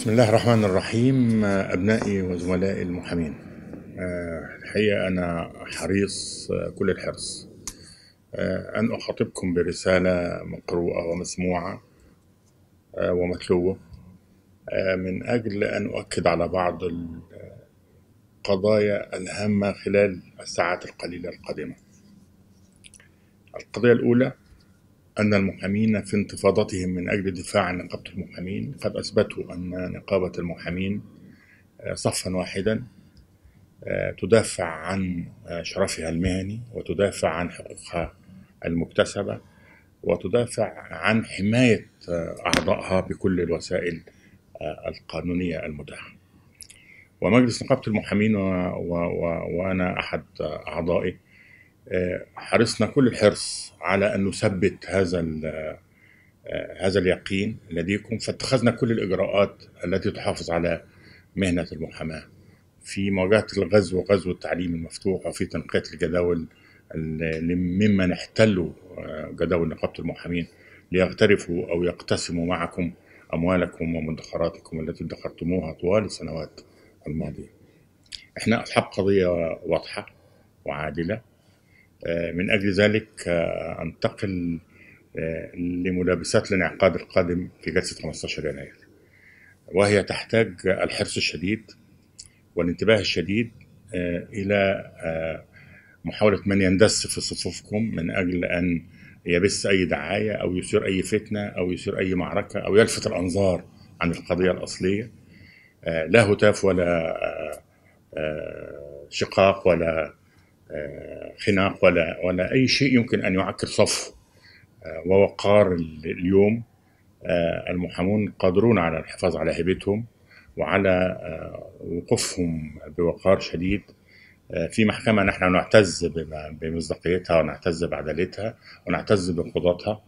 بسم الله الرحمن الرحيم أبنائي وزملائي المحامين آه، الحقيقة أنا حريص آه، كل الحرص آه، أن أخاطبكم برسالة مقروءة ومسموعة ومتلوة من أجل أن أؤكد على بعض القضايا الهامة خلال الساعات القليلة القادمة القضية الأولى أن المحامين في انتفاضتهم من أجل الدفاع عن نقابة المحامين قد أثبتوا أن نقابة المحامين آه، صفا واحدا آه، تدافع عن آه، شرفها المهني وتدافع عن حقوقها المكتسبة وتدافع عن حماية أعضائها بكل الوسائل القانونية المتاحة ومجلس نقابة المحامين و... و... وأنا أحد أعضائي حرصنا كل الحرص على ان نثبت هذا آه، هذا اليقين لديكم فاتخذنا كل الاجراءات التي تحافظ على مهنه المحاماه في مواجهه الغزو وغزو التعليم المفتوح وفي تنقيه الجداول ممن احتلوا آه، جداول نقابه المحامين ليغترفوا او يقتسموا معكم اموالكم ومدخراتكم التي ادخرتموها طوال السنوات الماضيه. احنا اصحاب قضيه واضحه وعادله آه، من أجل ذلك آه، أنتقل آه، لملابسات الانعقاد القادم في جلسة 15 يناير وهي تحتاج الحرص الشديد والانتباه الشديد إلى محاولة من يندس في صفوفكم من أجل أن يبث أي دعاية أو يثير أي فتنة أو يثير أي معركة أو يلفت الأنظار عن القضية الأصلية لا هتاف ولا شقاق ولا خناق ولا ولا اي شيء يمكن ان يعكر صف آه، ووقار اليوم آه، المحامون قادرون على الحفاظ على هيبتهم وعلى آه، وقوفهم بوقار شديد في محكمة نحن نعتز بمصداقيتها ونعتز بعدالتها ونعتز بقضاتها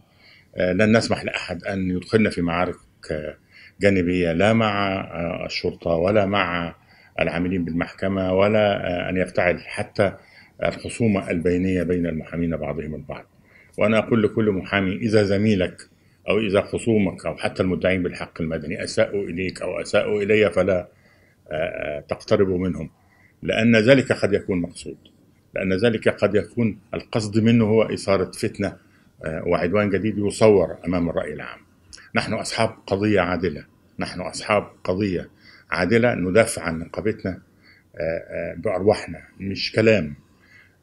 لن نسمح لأحد أن يدخلنا في معارك جانبية لا مع الشرطة ولا مع العاملين بالمحكمة ولا أن يفتعل حتى الخصومة البينية بين المحامين بعضهم البعض وأنا أقول لكل محامي إذا زميلك أو إذا خصومك أو حتى المدعين بالحق المدني أساءوا إليك أو أساءوا إلي فلا آه، آه، تقتربوا منهم لأن ذلك قد يكون مقصود لأن ذلك قد يكون القصد منه هو إثارة فتنة آه، وعدوان جديد يصور أمام الرأي العام نحن أصحاب قضية عادلة نحن أصحاب قضية عادلة ندافع عن نقابتنا بأرواحنا مش كلام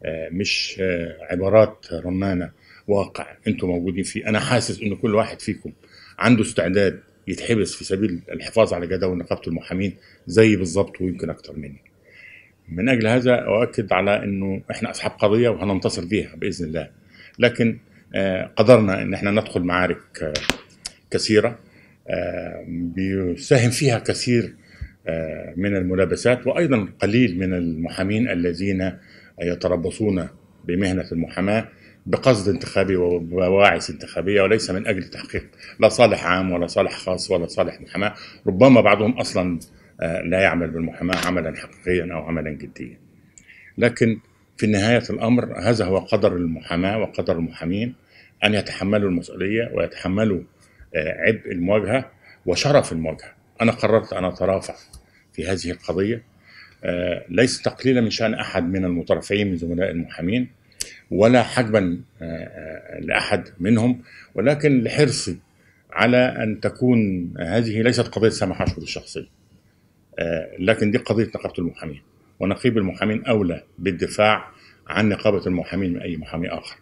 آه، مش آه، عبارات رنانه واقع انتم موجودين فيه انا حاسس ان كل واحد فيكم عنده استعداد يتحبس في سبيل الحفاظ على جدول نقابه المحامين زي بالظبط ويمكن اكتر مني من اجل هذا اؤكد على انه احنا اصحاب قضيه وهننتصر فيها باذن الله لكن آه، قدرنا ان احنا ندخل معارك كثيره بيساهم فيها كثير من الملابسات وايضا قليل من المحامين الذين يتربصون بمهنة المحاماة بقصد انتخابي وبواعث انتخابية وليس من أجل تحقيق لا صالح عام ولا صالح خاص ولا صالح محاماة ربما بعضهم أصلا آه، لا يعمل بالمحاماة عملا حقيقيا أو عملا جديا لكن في نهاية الأمر هذا هو قدر المحاماة وقدر المحامين أن يتحملوا المسؤولية ويتحملوا آه، عبء المواجهة وشرف المواجهة أنا قررت أن أترافع في هذه القضية آه، ليس تقليلا من شأن أحد من المترفعين من زملاء المحامين ولا حجبا آه، آه، لأحد منهم ولكن لحرصي على أن تكون هذه ليست قضية سامح أشهر الشخصية لكن دي قضية نقابة المحامين ونقيب المحامين أولى بالدفاع عن نقابة المحامين من أي محامي آخر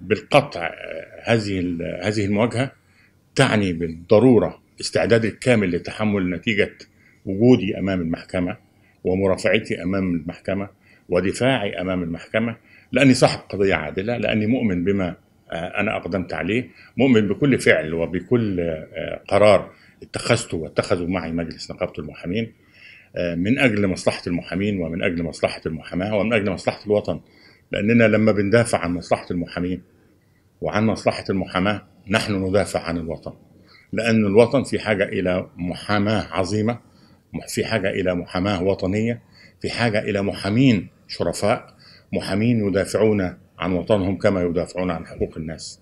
بالقطع هذه هذه المواجهة تعني بالضرورة استعداد الكامل لتحمل نتيجة وجودي امام المحكمه ومرافعتي امام المحكمه ودفاعي امام المحكمه لاني صاحب قضيه عادله لاني مؤمن بما آه، انا اقدمت عليه مؤمن بكل فعل وبكل آه، قرار اتخذته واتخذه معي مجلس نقابه المحامين آه، من اجل مصلحه المحامين ومن اجل مصلحه المحاماه ومن اجل مصلحه الوطن لاننا لما بندافع عن مصلحه المحامين وعن مصلحه المحاماه نحن ندافع عن الوطن لان الوطن في حاجه الى محاماه عظيمه في حاجة إلى محاماة وطنية في حاجة إلى محامين شرفاء محامين يدافعون عن وطنهم كما يدافعون عن حقوق الناس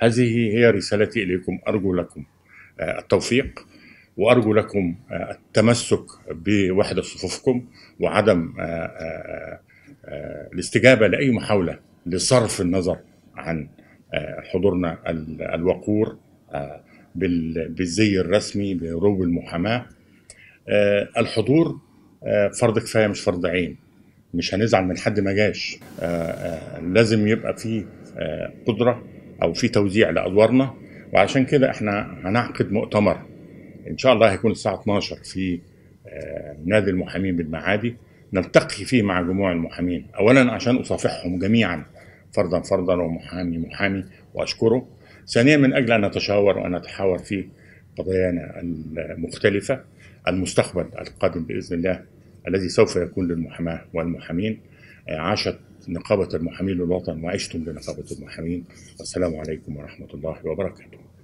هذه هي رسالتي إليكم أرجو لكم آه، التوفيق وأرجو لكم آه، التمسك بوحدة صفوفكم وعدم آه، الاستجابة لأي محاولة لصرف النظر عن حضورنا الوقور بالزي الرسمي بروب المحاماه آه، الحضور آه، فرض كفايه مش فرض عين مش هنزعل من حد ما جاش آه، لازم يبقى في قدره او في توزيع لادوارنا وعشان كده احنا هنعقد مؤتمر ان شاء الله هيكون الساعه 12 في نادي المحامين بالمعادي نلتقي فيه مع جموع المحامين اولا عشان اصافحهم جميعا فردا فردا ومحامي محامي واشكره ثانيا من اجل ان نتشاور وان نتحاور في قضايانا المختلفه المستقبل القادم باذن الله الذي سوف يكون للمحاماه والمحامين آه، عاشت نقابه المحامين للوطن وعشتم لنقابه المحامين والسلام عليكم ورحمه الله وبركاته